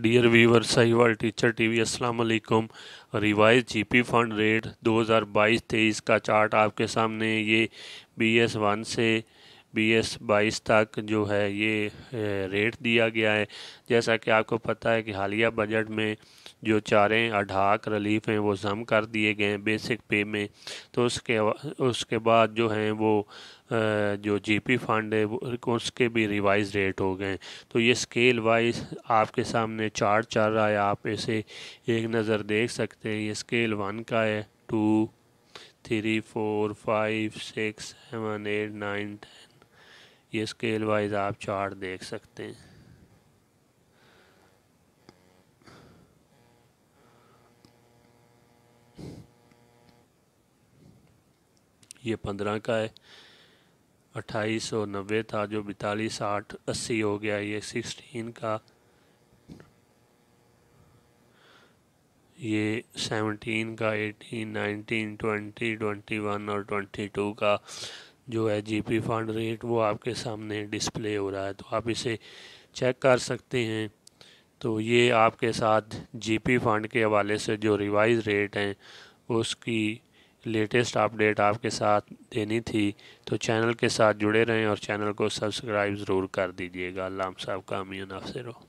dear viewer Sahiwal teacher TV अस्सलाम वालेकुम revise GP fund rate 2022-23 का चार्ट आपके सामने ये बी एस वन से बी एस बाईस तक जो है ये रेट दिया गया है जैसा कि आपको पता है कि हालिया बजट में जो चारें अढ़ाक रिलीफ हैं वो जम कर दिए गए हैं बेसिक पे में तो उसके उसके बाद जो हैं वो जो जीपी फंड है उसके भी रिवाइज रेट हो गए तो ये स्केल वाइज आपके सामने चार चल रहा है आप इसे एक नज़र देख सकते हैं ये स्केल वन का है two three four five six seven eight nine ten ये स्केल वाइज आप चार्ट देख सकते हैं ये पंद्रह का है अट्ठाईस सौ नब्बे था जो बतालीस साठ अस्सी हो गया ये सिक्सटीन का ये सेवनटीन का eighteen nineteen twenty twenty one और ट्वेंटी टू का जो है जीपी फंड रेट वो आपके सामने डिस्प्ले हो रहा है तो आप इसे चेक कर सकते हैं तो ये आपके साथ जीपी फंड के हवाले से जो रिवाइज रेट हैं उसकी लेटेस्ट अपडेट आपके साथ देनी थी तो चैनल के साथ जुड़े रहें और चैनल को सब्सक्राइब ज़रूर कर दीजिएगा अल्लाह साहब कामिया हो